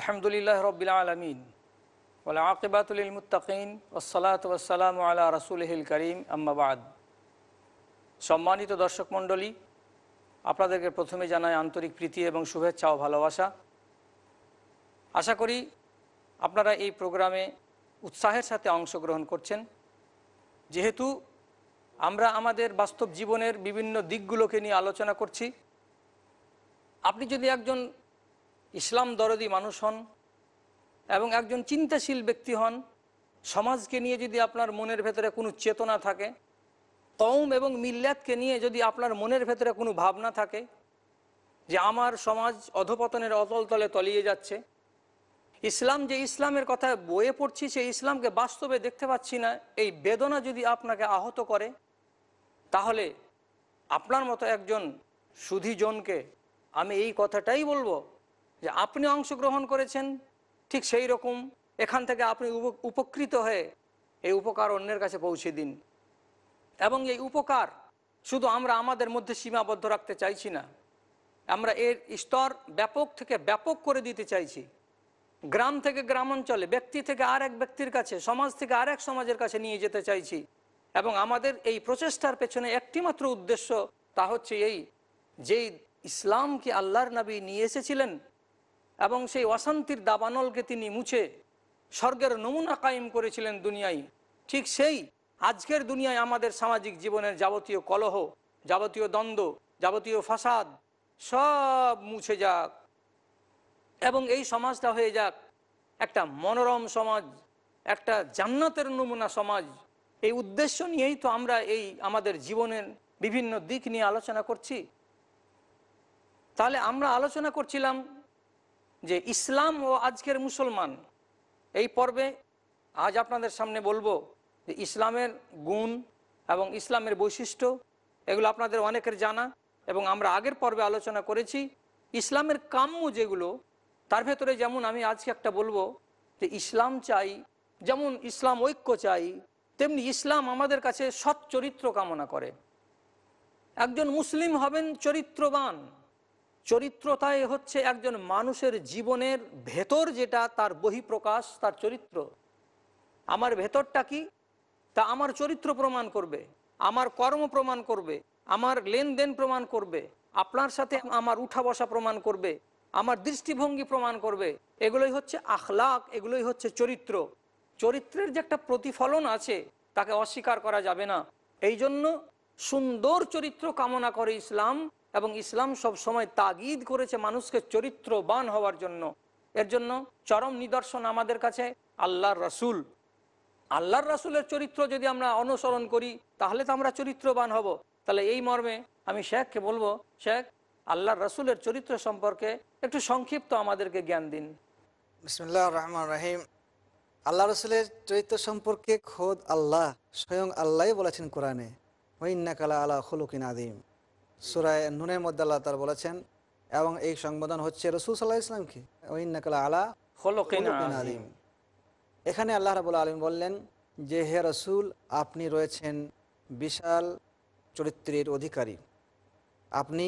আলহামদুলিল্লাহ রবিল আলমিন ওলা আকিবাতুল মুতাকিন ওসলাত ওসালাম আল্লাহ হিল করিম আম্মাবাদ সম্মানিত দর্শক মণ্ডলী আপনাদেরকে প্রথমে জানায় আন্তরিক প্রীতি এবং শুভেচ্ছা ও ভালোবাসা আশা করি আপনারা এই প্রোগ্রামে উৎসাহের সাথে অংশগ্রহণ করছেন যেহেতু আমরা আমাদের বাস্তব জীবনের বিভিন্ন দিকগুলোকে নিয়ে আলোচনা করছি আপনি যদি একজন ইসলাম দরদি মানুষ হন এবং একজন চিন্তাশীল ব্যক্তি হন সমাজকে নিয়ে যদি আপনার মনের ভেতরে কোনো চেতনা থাকে কম এবং মিল্লাতকে নিয়ে যদি আপনার মনের ভেতরে কোনো ভাবনা থাকে যে আমার সমাজ অধপতনের অতল তলে তলিয়ে যাচ্ছে ইসলাম যে ইসলামের কথা বয়ে পড়ছি সেই ইসলামকে বাস্তবে দেখতে পাচ্ছি না এই বেদনা যদি আপনাকে আহত করে তাহলে আপনার মতো একজন সুধিজনকে আমি এই কথাটাই বলবো যে আপনি অংশগ্রহণ করেছেন ঠিক সেই রকম এখান থেকে আপনি উপকৃত হয়ে এই উপকার অন্যের কাছে পৌঁছে দিন এবং এই উপকার শুধু আমরা আমাদের মধ্যে সীমাবদ্ধ রাখতে চাইছি না আমরা এর স্তর ব্যাপক থেকে ব্যাপক করে দিতে চাইছি গ্রাম থেকে গ্রামাঞ্চলে ব্যক্তি থেকে আর এক ব্যক্তির কাছে সমাজ থেকে আর এক সমাজের কাছে নিয়ে যেতে চাইছি এবং আমাদের এই প্রচেষ্টার পেছনে একটিমাত্র উদ্দেশ্য তা হচ্ছে এই যেই ইসলামকে আল্লাহর নবী নিয়ে এসেছিলেন এবং সেই অশান্তির দাবানলকে তিনি মুছে স্বর্গের নমুনা কায়েম করেছিলেন দুনিয়ায় ঠিক সেই আজকের দুনিয়ায় আমাদের সামাজিক জীবনের যাবতীয় কলহ যাবতীয় দ্বন্দ্ব যাবতীয় ফাসাদ সব মুছে যাক এবং এই সমাজটা হয়ে যাক একটা মনোরম সমাজ একটা জান্নাতের নমুনা সমাজ এই উদ্দেশ্য নিয়েই তো আমরা এই আমাদের জীবনের বিভিন্ন দিক নিয়ে আলোচনা করছি তাহলে আমরা আলোচনা করছিলাম যে ইসলাম ও আজকের মুসলমান এই পর্বে আজ আপনাদের সামনে বলবো যে ইসলামের গুণ এবং ইসলামের বৈশিষ্ট্য এগুলো আপনাদের অনেকের জানা এবং আমরা আগের পর্বে আলোচনা করেছি ইসলামের কাম্য যেগুলো তার ভেতরে যেমন আমি আজকে একটা বলবো যে ইসলাম চাই যেমন ইসলাম ঐক্য চাই তেমনি ইসলাম আমাদের কাছে সৎ চরিত্র কামনা করে একজন মুসলিম হবেন চরিত্রবান চরিত্র তাই হচ্ছে একজন মানুষের জীবনের ভেতর যেটা তার বহিঃপ্রকাশ তার চরিত্র আমার ভেতরটা কি তা আমার চরিত্র প্রমাণ করবে আমার কর্ম প্রমাণ করবে আমার লেনদেন প্রমাণ করবে আপনার সাথে আমার উঠা বসা প্রমাণ করবে আমার দৃষ্টিভঙ্গি প্রমাণ করবে এগুলোই হচ্ছে আখলাক এগুলোই হচ্ছে চরিত্র চরিত্রের যে একটা প্রতিফলন আছে তাকে অস্বীকার করা যাবে না এই জন্য সুন্দর চরিত্র কামনা করে ইসলাম এবং ইসলাম সব সময় তাগিদ করেছে মানুষকে চরিত্রবান হওয়ার জন্য এর জন্য চরম নিদর্শন আমাদের কাছে আল্লাহর রাসুল আল্লাহর রাসুলের চরিত্র যদি আমরা অনুসরণ করি তাহলে তো আমরা চরিত্রবান হব তাহলে এই মর্মে আমি শেখকে বলবো শেখ আল্লাহর রাসুলের চরিত্র সম্পর্কে একটু সংক্ষিপ্ত আমাদেরকে জ্ঞান দিন বিসমুল্লাহ রহমান রাহিম আল্লাহ রসুলের চরিত্র সম্পর্কে খোদ আল্লাহ স্বয়ং আল্লাহ বলেছেন কোরআনে ওইন্নাকালা আলা হলুকিন আদিম সুরায় নুনের মধ্যে আল্লাহ তার বলেছেন এবং এই সম্বোধন হচ্ছে রসুল সাল্লাহ ইসলামকে ওইনাকাল আলা আলিম এখানে আল্লাহ রাবুল আলিম বললেন যে হে রসুল আপনি রয়েছেন বিশাল চরিত্রের অধিকারী আপনি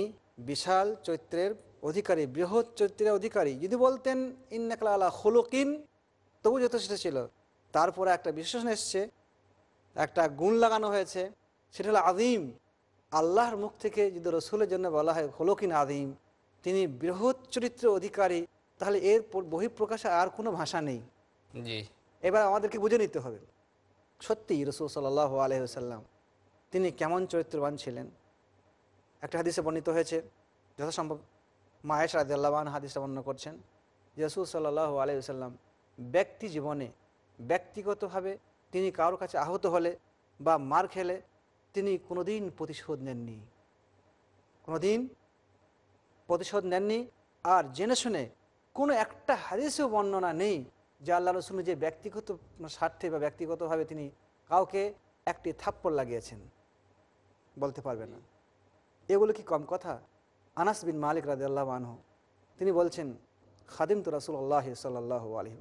বিশাল চরিত্রের অধিকারী বৃহৎ চরিত্রের অধিকারী যদি বলতেন ইন্নাকলা আলা হলকিন তবু যথেষ্ট ছিল তারপরে একটা বিশেষণ এসছে একটা গুণ লাগানো হয়েছে সেটা হলো আদিম আল্লাহর মুখ থেকে যদি রসুলের জন্য বলা হয় হলকিন আদিম তিনি বৃহৎ চরিত্র অধিকারী তাহলে এর বহিঃপ্রকাশে আর কোনো ভাষা নেই এবার আমাদেরকে বুঝে নিতে হবে সত্যি রসুল সাল্লাহ আলহ্লাম তিনি কেমন চরিত্রবান ছিলেন একটা হাদিসে বর্ণিত হয়েছে যথাসম্ভব মায়েশ রাজাল্লাহান হাদিসটা বর্ণনা করছেন যে রসুল সাল্লাহ আলহ্লাম ব্যক্তি জীবনে ব্যক্তিগতভাবে তিনি কারোর কাছে আহত হলে বা মার খেলে তিনি কোনোদিন প্রতিশোধ নেননি কোনোদিন প্রতিশোধ নেননি আর জেনে শুনে কোনো একটা হাদিসেও বর্ণনা নেই যে আল্লাহ রসুল যে ব্যক্তিগত স্বার্থে বা ব্যক্তিগতভাবে তিনি কাউকে একটি থাপ্পড় লাগিয়েছেন বলতে পারবে না এগুলো কি কম কথা আনাস বিন মালিক আল্লাহ মানহ তিনি বলছেন খাদিম তো রাসুল আল্লাহ সাল্লাহ আলহি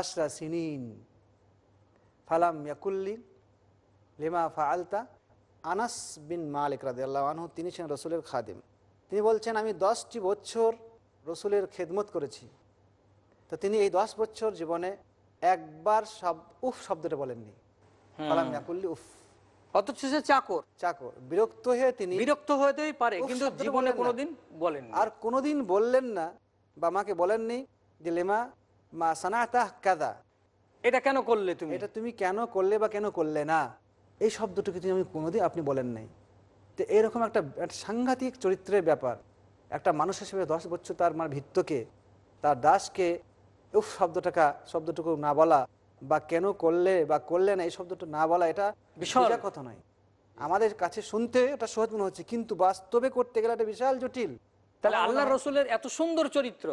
আশরা সিনিন ফালাম ইয়াকুল্লি লিমা ফা আলতা আনাস বিন মালিক রাদে আল্লাহ আনহু তিনি ছিলেন রসুলের খাদিম তিনি বলছেন আমি দশটি বছর রসুলের খেদমত করেছি তো তিনি এই দশ বছর জীবনে একবার সব উফ শব্দটা বলেননি কালাম উফ অথচ সে চাকর চাকর বিরক্ত হয়ে তিনি বিরক্ত হতেই পারে কিন্তু জীবনে কোনোদিন বলেন আর কোনোদিন বললেন না বা মাকে বলেননি যে লেমা মা সানাতাহ কাদা এটা কেন করলে তুমি এটা তুমি কেন করলে বা কেন করলে না এই শব্দটুকু তিনি আমি কোনোদিন আপনি বলেন নাই তো এরকম একটা সাংঘাতিক চরিত্রের ব্যাপার একটা মানুষ হিসেবে দশ বছর তার মার ভিত্তকে তার দাসকে উফ শব্দটাকা শব্দটুকু না বলা বা কেন করলে বা করলে না এই শব্দটা না বলা এটা বিশাল কথা নয় আমাদের কাছে শুনতে এটা সহজ মনে হচ্ছে কিন্তু বাস্তবে করতে গেলে এটা বিশাল জটিল তাহলে আল্লাহ রসুলের এত সুন্দর চরিত্র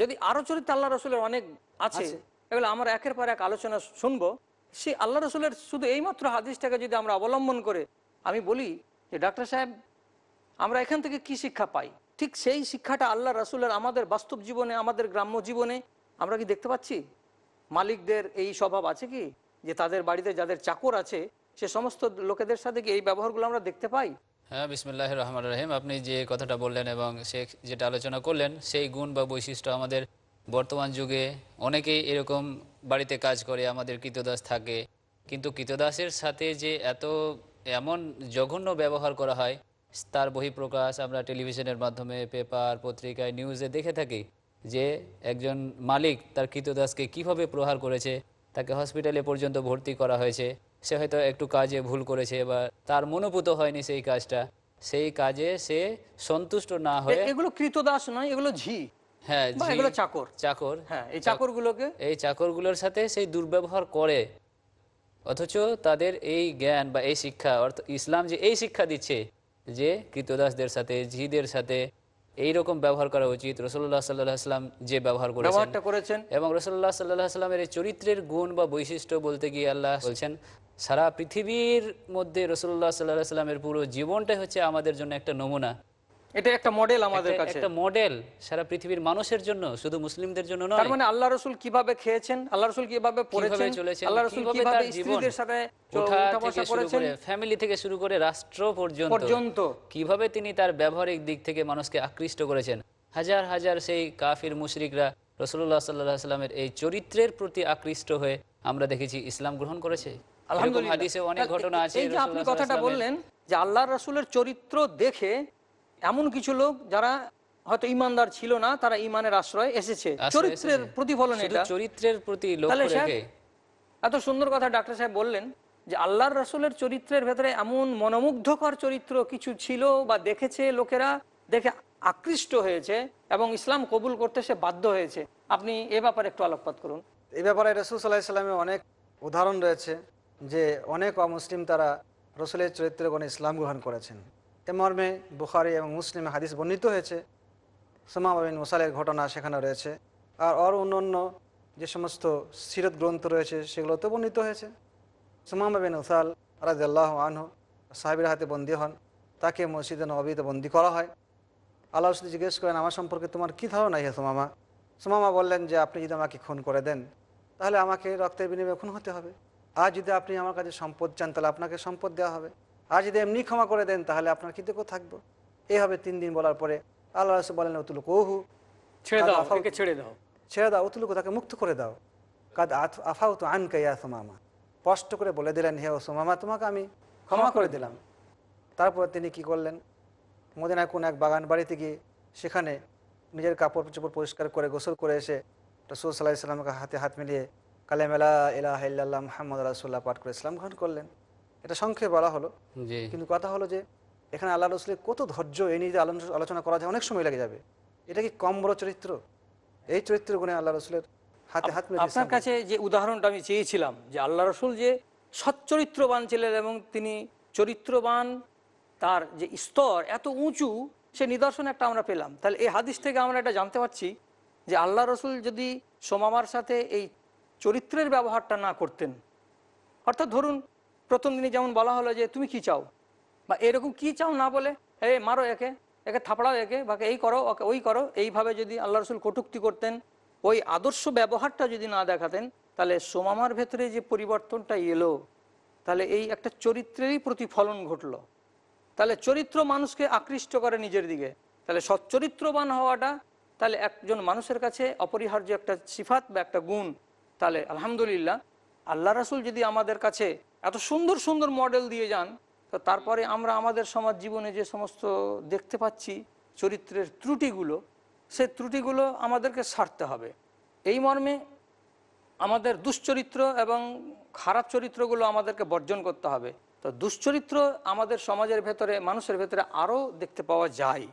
যদি আরো চরিত্র আল্লাহ রসুলের অনেক আছে এগুলো আমরা একের পর এক আলোচনা শুনবো সেই আল্লাহ রসুলের শুধু এইমাত্র হাদিসটাকে যদি আমরা অবলম্বন করে আমি বলি যে ডাক্তার সাহেব আমরা এখান থেকে কি শিক্ষা পাই ঠিক সেই শিক্ষাটা আল্লাহ রসুলের আমাদের বাস্তব জীবনে আমাদের গ্রাম্য জীবনে আমরা কি দেখতে পাচ্ছি মালিকদের এই স্বভাব আছে কি যে তাদের বাড়িতে যাদের চাকর আছে সে সমস্ত লোকেদের সাথে কি এই ব্যবহারগুলো আমরা দেখতে পাই হ্যাঁ বিসমুল্লাহ রহমান রহিম আপনি যে কথাটা বললেন এবং সে যেটা আলোচনা করলেন সেই গুণ বা বৈশিষ্ট্য আমাদের বর্তমান যুগে অনেকেই এরকম বাড়িতে কাজ করে আমাদের কৃতদাস থাকে কিন্তু কৃতদাসের সাথে যে এত এমন জঘন্য ব্যবহার করা হয় তার বহিঃপ্রকাশ আমরা টেলিভিশনের মাধ্যমে পেপার পত্রিকায় নিউজে দেখে থাকি যে একজন মালিক তার কৃতদাসকে কিভাবে প্রহার করেছে তাকে হসপিটালে পর্যন্ত ভর্তি করা হয়েছে সে হয়তো একটু কাজে ভুল করেছে বা তার মনোপুত হয়নি সেই কাজটা সেই কাজে সে সন্তুষ্ট না হয়ে এগুলো কৃতদাস নয় এগুলো ঝি হ্যাঁ চাকর চাকর হ্যাঁ, এই চাকরগুলোর সাথে সেই দুর্ব্যবহার করে অথচ তাদের এই জ্ঞান বা এই শিক্ষা অর্থাৎ ইসলাম যে এই শিক্ষা দিচ্ছে যে কৃতদাসদের সাথে জিদের সাথে এই রকম ব্যবহার করা উচিত রসল্লাহ সাল্লাম যে ব্যবহার করেছেন এবং রসল্লাহ সাল্লাহ সাল্লামের চরিত্রের গুণ বা বৈশিষ্ট্য বলতে গিয়ে আল্লাহ বলছেন সারা পৃথিবীর মধ্যে রসল্লাহ সাল্লাহ সাল্লামের পুরো জীবনটাই হচ্ছে আমাদের জন্য একটা নমুনা এটা একটা মডেল আমাদের কাছে একটা মডেল সারা পৃথিবীর মানুষের জন্য শুধু মুসলিমদের জন্য নয় তার মানে আল্লাহ রাসূল কিভাবে খেয়েছেন আল্লাহ রাসূল কিভাবে পড়েছেন আল্লাহ রাসূল কিভাবে স্ত্রীদের সাথে ফ্যামিলি থেকে শুরু করে রাষ্ট্র পর্যন্ত পর্যন্ত কিভাবে তিনি তার ব্যবহারিক দিক থেকে মানুষকে আকৃষ্ট করেছেন হাজার হাজার সেই কাফির মুশরিকরা রসুল্লাহ সাল্লামের এই চরিত্রের প্রতি আকৃষ্ট হয়ে আমরা দেখেছি ইসলাম গ্রহণ করেছে আলহামদুলিল্লাহ হাদিসে অনেক ঘটনা আছে এই যে আপনি কথাটা বললেন যে আল্লাহ রাসূলের চরিত্র দেখে এমন কিছু লোক যারা হয়তো ইমানদার ছিল না তারা ইমানের আশ্রয় এসেছে চরিত্রের প্রতিফলন চরিত্রের প্রতি এত সুন্দর কথা ডাক্তার সাহেব বললেন যে আল্লাহর রাসুলের চরিত্রের ভেতরে এমন মনোমুগ্ধকর চরিত্র কিছু ছিল বা দেখেছে লোকেরা দেখে আকৃষ্ট হয়েছে এবং ইসলাম কবুল করতে সে বাধ্য হয়েছে আপনি এ ব্যাপারে একটু আলোকপাত করুন এ ব্যাপারে রসুল সাল্লাহ ইসলামের অনেক উদাহরণ রয়েছে যে অনেক অমুসলিম তারা রসুলের চরিত্রে কোনো ইসলাম গ্রহণ করেছেন এ মর্মে বুখারি এবং মুসলিমে হাদিস বর্ণিত হয়েছে সোমাবিন মুসালের ঘটনা সেখানে রয়েছে আর আর অন্য অন্য যে সমস্ত সিরত গ্রন্থ রয়েছে সেগুলোতে বর্ণিত হয়েছে সোমাবিন উসাল রাজাল্লাহ আনহু সাহেবের হাতে বন্দী হন তাকে মসজিদে নবীতে বন্দি করা হয় আল্লাহ সুদী জিজ্ঞেস করেন আমার সম্পর্কে তোমার কী ধারণা ইহে সোমামা সোমামা বললেন যে আপনি যদি আমাকে খুন করে দেন তাহলে আমাকে রক্তের বিনিময়ে খুন হতে হবে আর যদি আপনি আমার কাছে সম্পদ চান তাহলে আপনাকে সম্পদ দেওয়া হবে আর যদি এমনি ক্ষমা করে দেন তাহলে আপনার কৃতজ্ঞ থাকবো এইভাবে তিন দিন বলার পরে আল্লাহ রসুল বলেন অতুল কহু ছেড়ে দাও ছেড়ে দাও ছেড়ে দাও অতুল তাকে মুক্ত করে দাও কাদ আফাউ তো আনকা ইয়া সোমামা স্পষ্ট করে বলে দিলেন হে ওসোমামা তোমাকে আমি ক্ষমা করে দিলাম তারপর তিনি কি করলেন মদিনায় কোন এক বাগান বাড়িতে গিয়ে সেখানে নিজের কাপড় চোপড় পরিষ্কার করে গোসল করে এসে রসুল সাল্লাহ ইসলামকে হাতে হাত মিলিয়ে কালেমেলা ইলাহ ইল্লাহ মোহাম্মদ রাসুল্লাহ পাঠ করে ইসলাম গ্রহণ করলেন এটা সংক্ষেপে বলা হলো কিন্তু কথা হলো যে এখানে আল্লাহ রসুলের কত ধৈর্য এই নিয়ে আলোচনা করা যায় অনেক সময় লেগে যাবে এটা কি কম বড় চরিত্র এই চরিত্র গুণে আল্লাহ রসুলের হাতে হাত আপনার কাছে যে উদাহরণটা আমি চেয়েছিলাম যে আল্লাহ রসুল যে সচ্চরিত্রবান ছিলেন এবং তিনি চরিত্রবান তার যে স্তর এত উঁচু সে নিদর্শন একটা আমরা পেলাম তাহলে এই হাদিস থেকে আমরা এটা জানতে পারছি যে আল্লাহ রসুল যদি সোমামার সাথে এই চরিত্রের ব্যবহারটা না করতেন অর্থাৎ ধরুন প্রথম দিনে যেমন বলা হলো যে তুমি কি চাও বা এরকম কি চাও না বলে এ মারো একে একে থাপড়াও একে বা এই করো ওকে ওই করো এইভাবে যদি আল্লাহ রসুল কটুক্তি করতেন ওই আদর্শ ব্যবহারটা যদি না দেখাতেন তাহলে সোমামার ভেতরে যে পরিবর্তনটা এলো তাহলে এই একটা চরিত্রেরই প্রতিফলন ঘটলো তাহলে চরিত্র মানুষকে আকৃষ্ট করে নিজের দিকে তাহলে সচ্চরিত্রবান হওয়াটা তাহলে একজন মানুষের কাছে অপরিহার্য একটা সিফাত বা একটা গুণ তাহলে আলহামদুলিল্লাহ আল্লাহ রাসুল যদি আমাদের কাছে এত সুন্দর সুন্দর মডেল দিয়ে যান তো তারপরে আমরা আমাদের সমাজ জীবনে যে সমস্ত দেখতে পাচ্ছি চরিত্রের ত্রুটিগুলো সেই ত্রুটিগুলো আমাদেরকে সারতে হবে এই মর্মে আমাদের দুশ্চরিত্র এবং খারাপ চরিত্রগুলো আমাদেরকে বর্জন করতে হবে তো দুশ্চরিত্র আমাদের সমাজের ভেতরে মানুষের ভেতরে আরও দেখতে পাওয়া যায়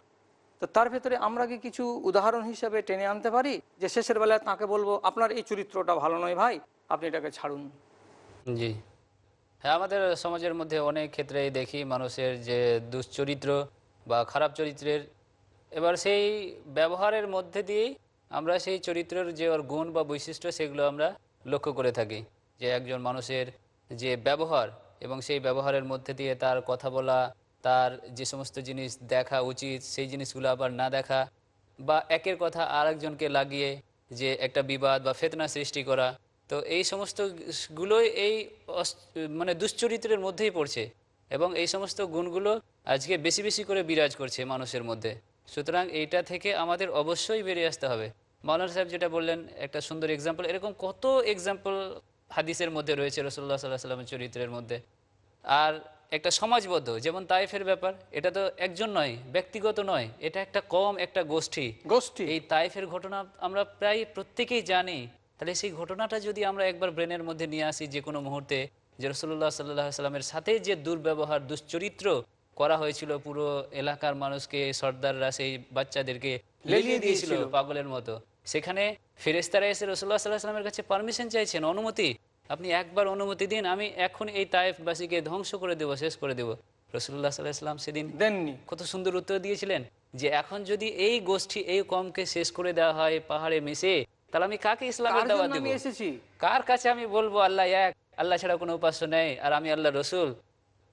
তো তার ভেতরে আমরা কি কিছু উদাহরণ হিসেবে টেনে আনতে পারি যে শেষের বেলায় তাকে বলবো আপনার এই চরিত্রটা ভালো নয় ভাই আপনি এটাকে ছাড়ুন জি হ্যাঁ আমাদের সমাজের মধ্যে অনেক ক্ষেত্রেই দেখি মানুষের যে দুশ্চরিত্র বা খারাপ চরিত্রের এবার সেই ব্যবহারের মধ্যে দিয়েই আমরা সেই চরিত্রের যে ওর গুণ বা বৈশিষ্ট্য সেগুলো আমরা লক্ষ্য করে থাকি যে একজন মানুষের যে ব্যবহার এবং সেই ব্যবহারের মধ্যে দিয়ে তার কথা বলা তার যে সমস্ত জিনিস দেখা উচিত সেই জিনিসগুলো আবার না দেখা বা একের কথা আরেকজনকে লাগিয়ে যে একটা বিবাদ বা ফেতনা সৃষ্টি করা তো এই সমস্ত গুলোই এই মানে দুশ্চরিত্রের মধ্যেই পড়ছে এবং এই সমস্ত গুণগুলো আজকে বেশি বেশি করে বিরাজ করছে মানুষের মধ্যে সুতরাং এইটা থেকে আমাদের অবশ্যই বেরিয়ে আসতে হবে মাওলানা সাহেব যেটা বললেন একটা সুন্দর এক্সাম্পল এরকম কত এক্সাম্পল হাদিসের মধ্যে রয়েছে রসল্লা সাল্লাহ সাল্লামের চরিত্রের মধ্যে আর একটা সমাজবদ্ধ যেমন তাইফের ব্যাপার এটা তো একজন নয় ব্যক্তিগত নয় এটা একটা কম একটা গোষ্ঠী গোষ্ঠী এই তাইফের ঘটনা আমরা প্রায় প্রত্যেকেই জানি তাহলে সেই ঘটনাটা যদি আমরা একবার ব্রেনের মধ্যে নিয়ে আসি যে কোনো মুহূর্তে যে রসুল্লাহ সাল্লাহ সাল্লামের সাথে যে দুর্ব্যবহার দুশ্চরিত্র করা হয়েছিল পুরো এলাকার মানুষকে সর্দাররা সেই বাচ্চাদেরকে লেগিয়ে দিয়েছিল পাগলের মতো সেখানে ফেরেস্তারা এসে রসুল্লাহ সাল্লাহ সাল্লামের কাছে পারমিশন চাইছেন অনুমতি আপনি একবার অনুমতি দিন আমি এখন এই তায়েফবাসীকে ধ্বংস করে দেব শেষ করে দেব রসুল্লাহ সাল্লাহ সাল্লাম সেদিন দেননি কত সুন্দর উত্তর দিয়েছিলেন যে এখন যদি এই গোষ্ঠী এই কমকে শেষ করে দেওয়া হয় পাহাড়ে মিশে তাহলে আমি কাকে ইসলামের দাওয়াত দেব কার কাছে আমি বলবো আল্লাহ এক আল্লাহ ছাড়া কোনো উপাস্য নেই আর আমি আল্লাহ রসুল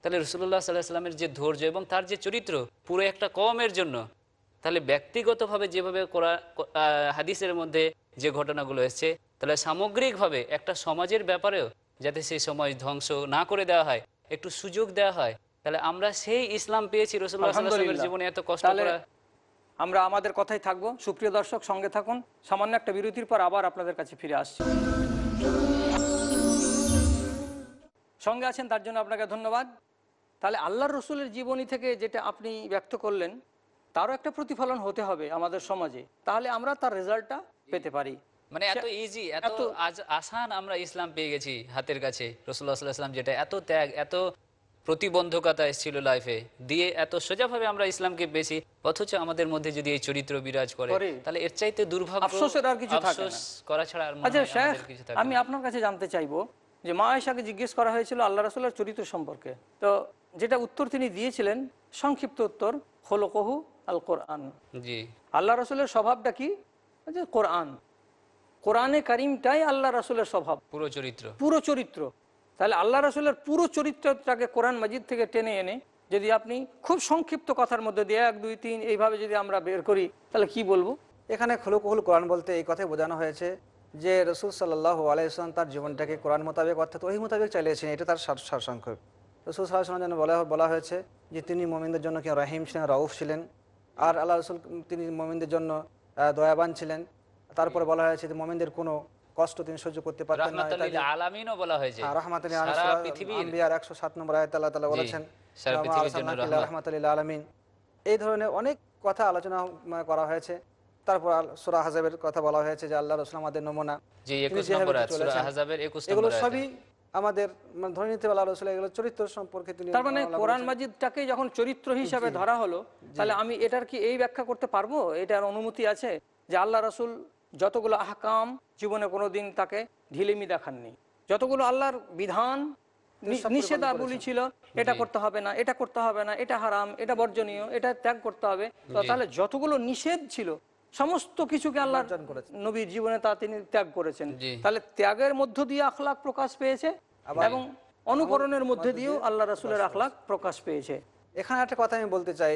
তাহলে রসুল্লাহ সাল্লাহামের যে ধৈর্য এবং তার যে চরিত্র পুরো একটা কমের জন্য তাহলে ব্যক্তিগতভাবে যেভাবে করা হাদিসের মধ্যে যে ঘটনাগুলো এসছে তাহলে সামগ্রিকভাবে একটা সমাজের ব্যাপারেও যাতে সেই সময় ধ্বংস না করে দেওয়া হয় একটু সুযোগ দেওয়া হয় তাহলে আমরা সেই ইসলাম পেয়েছি রসুল্লাহ সাল্লাহামের জীবনে এত কষ্ট করা আমরা আমাদের কথাই থাকব সুপ্রিয় দর্শক সঙ্গে থাকুন সামান্য একটা বিরতির পর আবার আপনাদের কাছে ফিরে আসছি সঙ্গে আছেন তার জন্য আপনাকে ধন্যবাদ তাহলে আল্লাহর রসুলের জীবনী থেকে যেটা আপনি ব্যক্ত করলেন তারও একটা প্রতিফলন হতে হবে আমাদের সমাজে তাহলে আমরা তার রেজাল্টটা পেতে পারি মানে এত ইজি আচ্ছা, এত আজ আসান আমরা ইসলাম পেয়ে গেছি হাতের কাছে রসুল্লাহ ইসলাম যেটা এত ত্যাগ এত প্রতিবন্ধকতা এসেছিল লাইফে দিয়ে এত সোজাভাবে আমরা ইসলামকে বেশি অথচ আমাদের মধ্যে যদি এই চরিত্র বিরাজ করে তাহলে এর চাইতে দুর্ভাগ্য আফসোসের আর কিছু থাকে না করা ছাড়া আর আচ্ছা শেখ আমি আপনার কাছে জানতে চাইবো যে মা আয়েশাকে জিজ্ঞেস করা হয়েছিল আল্লাহ রাসূলের চরিত্র সম্পর্কে তো যেটা উত্তর তিনি দিয়েছিলেন সংক্ষিপ্ত উত্তর হলো কহু আল কোরআন জি আল্লাহ রাসূলের স্বভাবটা কি আচ্ছা, কোরআন কোরআনে কারিমটাই আল্লাহ রাসুলের স্বভাব পুরো চরিত্র পুরো চরিত্র তাহলে আল্লাহ রসুলের পুরো চরিত্রটাকে কোরআন মাজিদ থেকে টেনে এনে যদি আপনি খুব সংক্ষিপ্ত কথার মধ্যে দিয়ে এক দুই তিন এইভাবে যদি আমরা বের করি তাহলে কি বলবো এখানে খোলকুহুল কোরআন বলতে এই কথাই বোঝানো হয়েছে যে রসুল সাল্লাহ আলাইসলাম তার জীবনটাকে কোরআন মোতাবেক অর্থাৎ ওই মোতাবেক চালিয়েছেন এটা তার সারসংক্ষেপ রসুল সাল্লাহ যেন বলা বলা হয়েছে যে তিনি মোমিনদের জন্য কেউ রাহিম ছিলেন রাউফ ছিলেন আর আল্লাহ রসুল তিনি মোমিনদের জন্য দয়াবান ছিলেন তারপরে বলা হয়েছে যে মোমেনদের কোনো কষ্ট তিনি সহ্য করতে পারতেন না আলামিনও বলা হয়েছে রাহমাতুল্লিল আলামিন 107 নম্বর আয়াত আল্লাহ তাআলা বলেছেন সারা পৃথিবীর জন্য রাহমাতুল্লিল এই ধরনের অনেক কথা আলোচনা করা হয়েছে তারপর সুরা হাজাবের কথা বলা হয়েছে যে আল্লাহ রসুল আমাদের নমুনা এগুলো সবই আমাদের মানে ধরে নিতে আল্লাহ রসুল এগুলো চরিত্র সম্পর্কে তিনি তার মানে কোরআন মাজিদটাকে যখন চরিত্র হিসাবে ধরা হলো তাহলে আমি এটার কি এই ব্যাখ্যা করতে পারবো এটার অনুমতি আছে যে আল্লাহ রসুল যতগুলো আহকাম জীবনে কোনো দিন তাকে ঢিলেমি দেখাননি যতগুলো আল্লাহর বিধান নিষেধাবলী ছিল এটা করতে হবে না এটা করতে হবে না এটা হারাম এটা বর্জনীয় এটা ত্যাগ করতে হবে তাহলে যতগুলো নিষেধ ছিল সমস্ত কিছুকে আল্লাহ নবীর জীবনে তা তিনি ত্যাগ করেছেন তাহলে ত্যাগের মধ্য দিয়ে আখলাখ প্রকাশ পেয়েছে এবং অনুকরণের মধ্যে দিয়েও আল্লাহ রাসুলের আখলাখ প্রকাশ পেয়েছে এখানে একটা কথা আমি বলতে চাই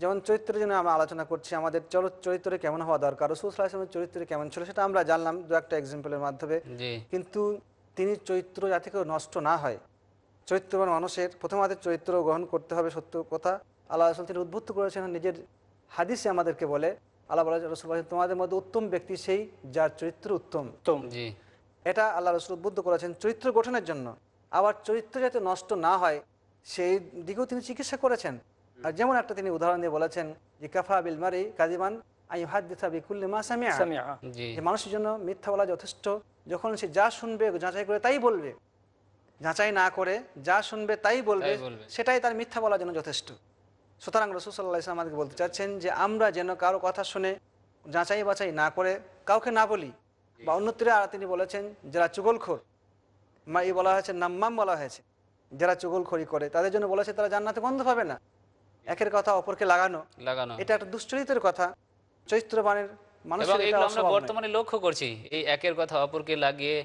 যেমন চরিত্র জন্য আমরা আলোচনা করছি আমাদের চলো চরিত্র কেমন হওয়া দরকার রসুলের সাল্লাহামের চরিত্র কেমন ছিল সেটা আমরা জানলাম দু একটা এক্সাম্পলের মাধ্যমে কিন্তু তিনি চরিত্র যাতে কেউ নষ্ট না হয় চরিত্রবান মানুষের প্রথম আমাদের চরিত্র গ্রহণ করতে হবে সত্য কথা আল্লাহ রসুল তিনি উদ্বুদ্ধ করেছেন নিজের হাদিসে আমাদেরকে বলে আল্লাহ রসুল তোমাদের মধ্যে উত্তম ব্যক্তি সেই যার চরিত্র উত্তম এটা আল্লাহ রসুল উদ্বুদ্ধ করেছেন চরিত্র গঠনের জন্য আবার চরিত্র যাতে নষ্ট না হয় সেই দিকেও তিনি চিকিৎসা করেছেন আর যেমন একটা তিনি উদাহরণ দিয়ে বলেছেন যে কাফা বিল মারি কাদিমান মানুষের জন্য মিথ্যা বলা যথেষ্ট যখন সে যা শুনবে যাচাই করে তাই বলবে যাচাই না করে যা শুনবে তাই বলবে সেটাই তার মিথ্যা বলার জন্য যথেষ্ট সুতরাং রসুল্লাহ ইসলাম আমাদেরকে বলতে চাচ্ছেন যে আমরা যেন কারো কথা শুনে যাচাই বাছাই না করে কাউকে না বলি বা অন্যত্রে আর তিনি বলেছেন যারা চুগলখোর মা এই বলা হয়েছে নাম্মাম বলা হয়েছে যারা চুগলখড়ি করে তাদের জন্য বলেছে তারা জান্নাতে গন্ধ পাবে না একের কথা অপরকে লাগানো লাগানো এটা একটা দুশ্চরিতের কথা চৈত্রবাণের বর্তমানে লক্ষ্য করছি এই একের কথা অপরকে লাগিয়ে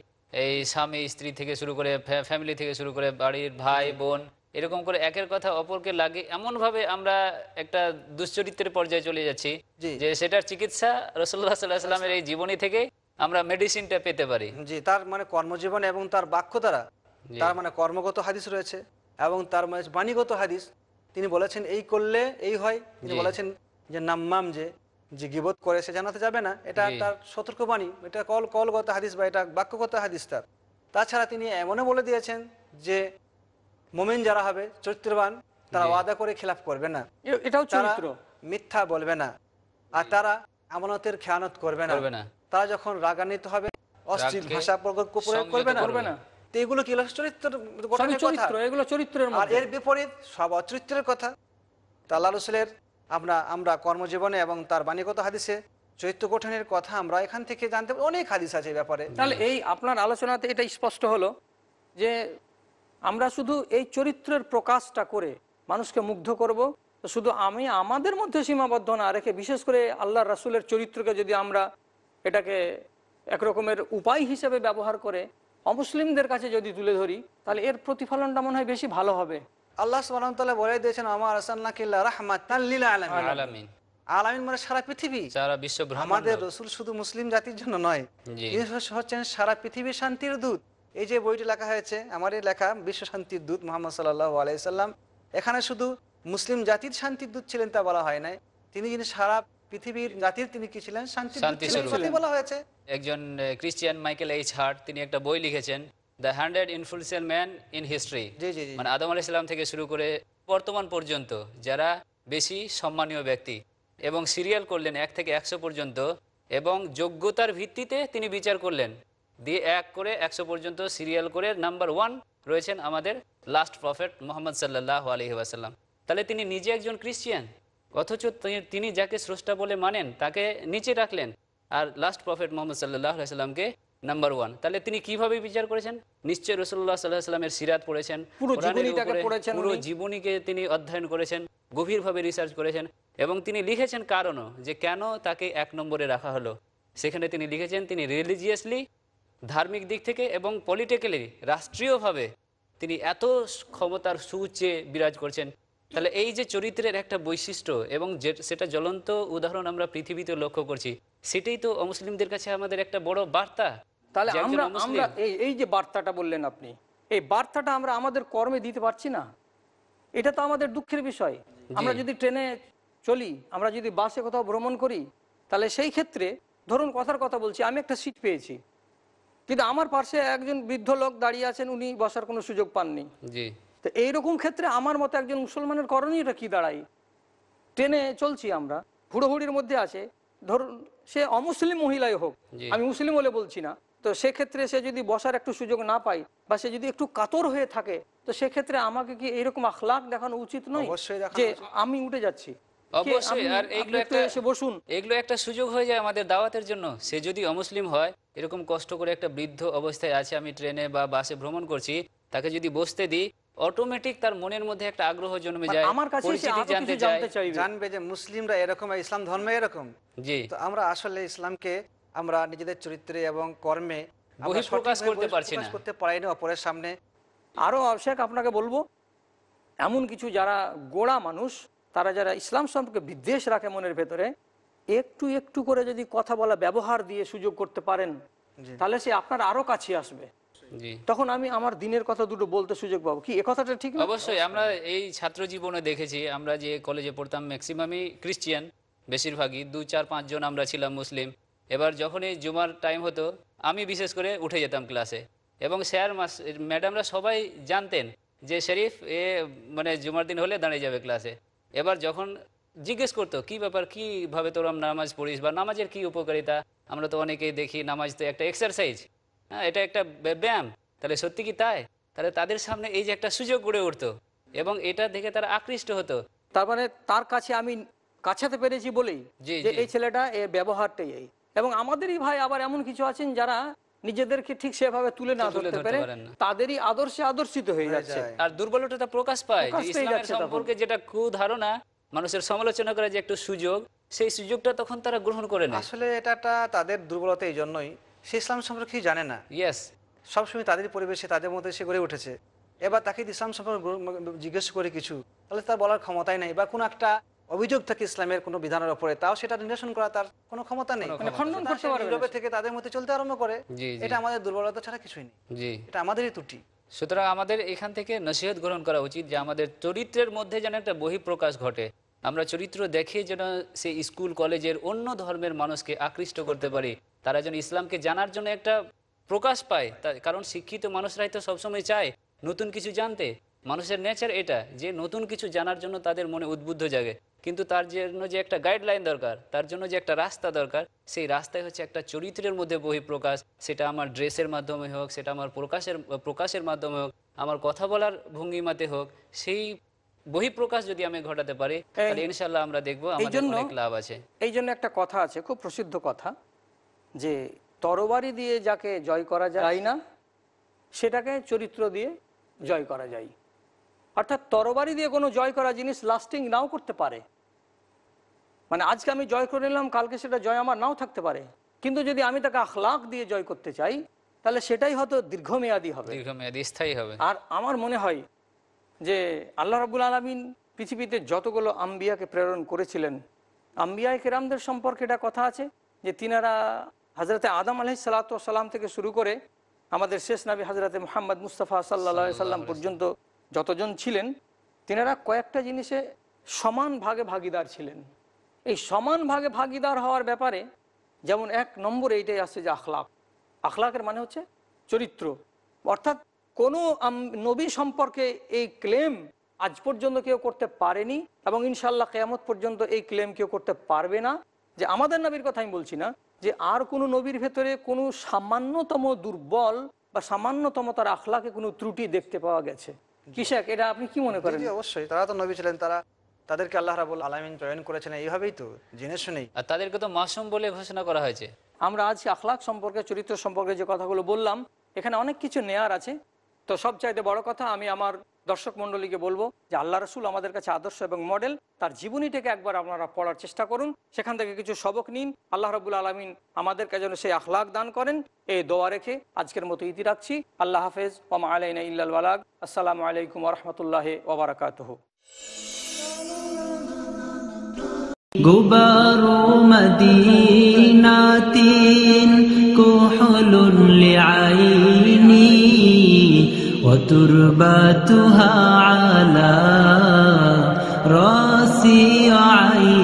এই স্বামী স্ত্রী থেকে শুরু করে ফ্যামিলি থেকে শুরু করে বাড়ির ভাই বোন এরকম করে একের কথা অপরকে লাগে এমন ভাবে আমরা একটা দুশ্চরিত্রের পর্যায়ে চলে যাচ্ছি যে সেটার চিকিৎসা রসল্লাহ সাল্লাহামের এই জীবনী থেকে আমরা মেডিসিনটা পেতে পারি জি তার মানে কর্মজীবন এবং তার বাক্য দ্বারা তার মানে কর্মগত হাদিস রয়েছে এবং তার মানে বাণীগত হাদিস তিনি বলেছেন এই করলে এই হয় তিনি বলেছেন যে নাম্মাম যে যে গিবত করে সে জানাতে যাবে না এটা তার সতর্কবাণী এটা কল কলগত হাদিস বা এটা বাক্যগত হাদিস তার তাছাড়া তিনি এমনও বলে দিয়েছেন যে মোমেন যারা হবে চরিত্রবান তারা ওয়াদা করে খেলাফ করবে না এটাও চরিত্র মিথ্যা বলবে না আর তারা আমানতের খেয়ানত করবে না তারা যখন রাগান্বিত হবে অস্থির ভাষা প্রয়োগ করবে না তো এগুলো কি এগুলো চরিত্রের আর এর বিপরীত সব অচরিত্রের কথা রসুলের আমরা আমরা কর্মজীবনে এবং তার বাণীগত হাদিসে চরিত্র গঠনের কথা আমরা এখান থেকে জানতে অনেক হাদিস আছে ব্যাপারে তাহলে এই আপনার আলোচনাতে এটা স্পষ্ট হলো যে আমরা শুধু এই চরিত্রের প্রকাশটা করে মানুষকে মুগ্ধ করব শুধু আমি আমাদের মধ্যে সীমাবদ্ধ না রেখে বিশেষ করে আল্লাহ রাসুলের চরিত্রকে যদি আমরা এটাকে একরকমের উপায় হিসেবে ব্যবহার করে অমুসলিমদের কাছে যদি তুলে ধরি তাহলে এর প্রতিফলনটা মনে হয় বেশি ভালো হবে আল্লাহ সুবাহ বলে দিয়েছেন আমার মানে সারা শান্তির দূত এই যে বইটি লেখা হয়েছে লেখা বিশ্ব শান্তির দূত এখানে শুধু মুসলিম জাতির শান্তির দূত ছিলেন তা বলা হয় নাই তিনি যিনি সারা পৃথিবীর জাতির তিনি কি ছিলেন শান্তি বলা হয়েছে একজন ক্রিশ্চিয়ান মাইকেল এইচ হার্ট তিনি একটা বই লিখেছেন the hundred influential man in history মানে আদম আলি ইসলাম থেকে শুরু করে বর্তমান পর্যন্ত যারা বেশি সম্মানীয় ব্যক্তি এবং সিরিয়াল করলেন এক থেকে একশো পর্যন্ত এবং যোগ্যতার ভিত্তিতে তিনি বিচার করলেন দিয়ে এক করে একশো পর্যন্ত সিরিয়াল করে নাম্বার ওয়ান রয়েছেন আমাদের লাস্ট প্রফেট মোহাম্মদ সাল্লাহ আলহি ওয়াসাল্লাম তাহলে তিনি নিজে একজন ক্রিশ্চিয়ান অথচ তিনি যাকে স্রষ্টা বলে মানেন তাকে নিচে রাখলেন আর লাস্ট প্রফেট মোহাম্মদ সাল্লাহ সাল্লামকে নাম্বার ওয়ান তাহলে তিনি কিভাবে বিচার করেছেন নিশ্চয় রসুল্লাহ সাল্লাহ সাল্লামের সিরাত পড়েছেন পুরো জীবনীকে তিনি অধ্যয়ন করেছেন গভীরভাবে রিসার্চ করেছেন এবং তিনি লিখেছেন কারণও যে কেন তাকে এক নম্বরে রাখা হলো সেখানে তিনি লিখেছেন তিনি রিলিজিয়াসলি ধার্মিক দিক থেকে এবং পলিটিক্যালি রাষ্ট্রীয়ভাবে তিনি এত ক্ষমতার সুচে বিরাজ করছেন তাহলে এই যে চরিত্রের একটা বৈশিষ্ট্য এবং সেটা জ্বলন্ত উদাহরণ আমরা পৃথিবীতে লক্ষ্য করছি সেটাই তো অমুসলিমদের কাছে আমাদের একটা বড় বার্তা তাহলে আমরা আমরা এই এই যে বার্তাটা বললেন আপনি এই বার্তাটা আমরা আমাদের কর্মে দিতে পারছি না এটা তো আমাদের দুঃখের বিষয় আমরা যদি ট্রেনে চলি আমরা যদি বাসে কোথাও ভ্রমণ করি তাহলে সেই ক্ষেত্রে ধরুন কথার কথা বলছি আমি একটা সিট পেয়েছি কিন্তু আমার পাশে একজন বৃদ্ধ লোক দাঁড়িয়ে আছেন উনি বসার কোনো সুযোগ পাননি তো এইরকম ক্ষেত্রে আমার মতো একজন মুসলমানের করণীয়টা কি দাঁড়াই ট্রেনে চলছি আমরা হুড়োহুড়ির মধ্যে আছে ধরুন সে অমুসলিম মহিলাই হোক আমি মুসলিম বলে বলছি না তো সেক্ষেত্রে সে যদি বসার একটু সুযোগ না পায় বা সে যদি একটু কাতর হয়ে থাকে তো সেক্ষেত্রে আমাকে কি এরকম আখলাখ দেখানো উচিত নয় যে আমি উঠে যাচ্ছি অবশ্যই আর এইগুলো একটা বসুন এগুলো একটা সুযোগ হয়ে যায় আমাদের দাওয়াতের জন্য সে যদি অমুসলিম হয় এরকম কষ্ট করে একটা বৃদ্ধ অবস্থায় আছে আমি ট্রেনে বা বাসে ভ্রমণ করছি তাকে যদি বসতে দিই অটোমেটিক তার মনের মধ্যে একটা আগ্রহ জন্মে যায় আমার কাছে জানবে যে মুসলিমরা এরকম ইসলাম ধর্ম এরকম জি তো আমরা আসলে ইসলামকে আমরা নিজেদের চরিত্রে এবং কর্মে প্রকাশ করতে পারছি না করতে পারি অপরের সামনে আরো অভিষেক আপনাকে বলবো এমন কিছু যারা গোড়া মানুষ তারা যারা ইসলাম সম্পর্কে বিদ্বেষ রাখে মনের ভেতরে একটু একটু করে যদি কথা বলা ব্যবহার দিয়ে সুযোগ করতে পারেন তাহলে সে আপনার আরো কাছে আসবে তখন আমি আমার দিনের কথা দুটো বলতে সুযোগ পাবো কি এ কথাটা ঠিক অবশ্যই আমরা এই ছাত্র জীবনে দেখেছি আমরা যে কলেজে পড়তাম ম্যাক্সিমামই খ্রিস্টিয়ান বেশিরভাগই দু চার পাঁচজন আমরা ছিলাম মুসলিম এবার যখনই জুমার টাইম হতো আমি বিশেষ করে উঠে যেতাম ক্লাসে এবং স্যার মাস ম্যাডামরা সবাই জানতেন যে শরীফ এ মানে জুমার দিন হলে দাঁড়িয়ে যাবে ক্লাসে এবার যখন জিজ্ঞেস করতো কি ব্যাপার কীভাবে তোর নামাজ পড়িস বা নামাজের কি উপকারিতা আমরা তো অনেকেই দেখি নামাজ তো একটা এক্সারসাইজ হ্যাঁ এটা একটা ব্যায়াম তাহলে সত্যি কি তাই তাহলে তাদের সামনে এই যে একটা সুযোগ গড়ে উঠতো এবং এটা দেখে তারা আকৃষ্ট হতো তার মানে তার কাছে আমি কাছাতে পেরেছি বলেই যে এই ছেলেটা এর ব্যবহারটাই এই এবং আমাদেরই ভাই আবার এমন কিছু আছেন যারা নিজেদেরকে ঠিক সেভাবে তুলে না ধরতে পারে তাদেরই আদর্শে আদর্শিত হয়ে যাচ্ছে আর দুর্বলতা প্রকাশ পায় ইসলামের সম্পর্কে যেটা কুধারণা মানুষের সমালোচনা করা যে একটু সুযোগ সেই সুযোগটা তখন তারা গ্রহণ করে না আসলে এটা তাদের দুর্বলতা এই জন্যই সে ইসলাম সম্পর্কে জানে না ইয়েস সবসময় তাদের পরিবেশে তাদের মধ্যে সে গড়ে উঠেছে এবার তাকে ইসলাম সম্পর্কে জিজ্ঞেস করে কিছু তাহলে তার বলার ক্ষমতাই নেই বা কোনো একটা অভিযোগ থাকে ইসলামের কোনো বিধানের উপরে তাও সেটা নিরসন করা তার কোনো ক্ষমতা নেই মানে খণ্ডন থেকে তাদের মধ্যে চলতে আরম্ভ করে এটা আমাদের দুর্বলতা ছাড়া কিছুই নেই এটা আমাদেরই ত্রুটি সুতরাং আমাদের এখান থেকে নসিহত গ্রহণ করা উচিত যে আমাদের চরিত্রের মধ্যে যেন একটা বহিঃপ্রকাশ ঘটে আমরা চরিত্র দেখে যেন সে স্কুল কলেজের অন্য ধর্মের মানুষকে আকৃষ্ট করতে পারি তারা যেন ইসলামকে জানার জন্য একটা প্রকাশ পায় কারণ শিক্ষিত মানুষরাই তো সবসময় চায় নতুন কিছু জানতে মানুষের নেচার এটা যে নতুন কিছু জানার জন্য তাদের মনে উদ্বুদ্ধ জাগে কিন্তু তার জন্য যে একটা গাইডলাইন দরকার তার জন্য যে একটা রাস্তা দরকার সেই রাস্তায় হচ্ছে একটা চরিত্রের মধ্যে বহিঃপ্রকাশ সেটা আমার ড্রেসের মাধ্যমে হোক সেটা আমার প্রকাশের প্রকাশের মাধ্যমে হোক আমার কথা বলার ভঙ্গিমাতে হোক সেই বহিঃপ্রকাশ যদি আমি ঘটাতে পারি তাহলে ইনশাল্লাহ আমরা দেখবো আমাদের অনেক লাভ আছে এই জন্য একটা কথা আছে খুব প্রসিদ্ধ কথা যে তরবারি দিয়ে যাকে জয় করা যায় না সেটাকে চরিত্র দিয়ে জয় করা যায় অর্থাৎ তরবারি দিয়ে কোনো জয় করা জিনিস লাস্টিং নাও করতে পারে মানে আজকে আমি জয় করে নিলাম কালকে সেটা জয় আমার নাও থাকতে পারে কিন্তু যদি আমি তাকে আখলাখ দিয়ে জয় করতে চাই তাহলে সেটাই হয়তো দীর্ঘমেয়াদী হবে দীর্ঘমেয়াদী স্থায়ী হবে আর আমার মনে হয় যে আল্লাহ রাবুল আলমিন পৃথিবীতে যতগুলো আম্বিয়াকে প্রেরণ করেছিলেন আম্বিয়া কেরামদের সম্পর্কে এটা কথা আছে যে তিনারা হজরতে আদম আলহি সালাতাম থেকে শুরু করে আমাদের শেষ নাবী হজরতে মোহাম্মদ মুস্তাফা সাল্লা সাল্লাম পর্যন্ত যতজন ছিলেন তিনারা কয়েকটা জিনিসে সমান ভাগে ভাগিদার ছিলেন এই সমান ভাগে ভাগিদার হওয়ার ব্যাপারে যেমন এক নম্বরে এইটাই আসছে যে আখলাক আখলাকের মানে হচ্ছে চরিত্র অর্থাৎ কোনো নবী সম্পর্কে এই ক্লেম আজ পর্যন্ত কেউ করতে পারেনি এবং ইনশাল্লাহ কেয়ামত পর্যন্ত এই ক্লেম কেউ করতে পারবে না যে আমাদের নবীর কথা আমি বলছি না যে আর কোনো নবীর ভেতরে কোনো সামান্যতম দুর্বল বা সামান্যতম তার আখলাকে কোনো ত্রুটি দেখতে পাওয়া গেছে কৃষক এটা আপনি কি মনে করেন অবশ্যই তারা তো নবী ছিলেন তারা তাদেরকে আল্লাহ রাবুল আলমিন চয়ন করেছেন এইভাবেই তো জেনে শুনেই আর তাদেরকে তো মাসুম বলে ঘোষণা করা হয়েছে আমরা আজ আখলাক সম্পর্কে চরিত্র সম্পর্কে যে কথাগুলো বললাম এখানে অনেক কিছু নেয়ার আছে তো সবচাইতে বড় কথা আমি আমার দর্শক মন্ডলীকে বলবো যে আল্লাহ রসুল আমাদের কাছে আদর্শ এবং মডেল তার জীবনীটাকে একবার আপনারা পড়ার চেষ্টা করুন সেখান থেকে কিছু সবক নিন আল্লাহ রবুল আলমিন আমাদেরকে যেন সেই আখলাক দান করেন এই দোয়া রেখে আজকের মতো ইতি রাখছি আল্লাহ হাফেজ ওম আলাইনা ইল্লাল আসসালামু আলাইকুম রহমতুল্লাহ ওবরাকাত গুবারো মদিনাতিন কোহলুন লিআইন وتربتها على راسي وعيني